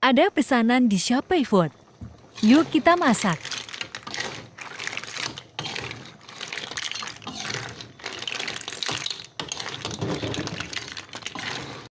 Ada pesanan di Shopee Food. Yuk kita masak.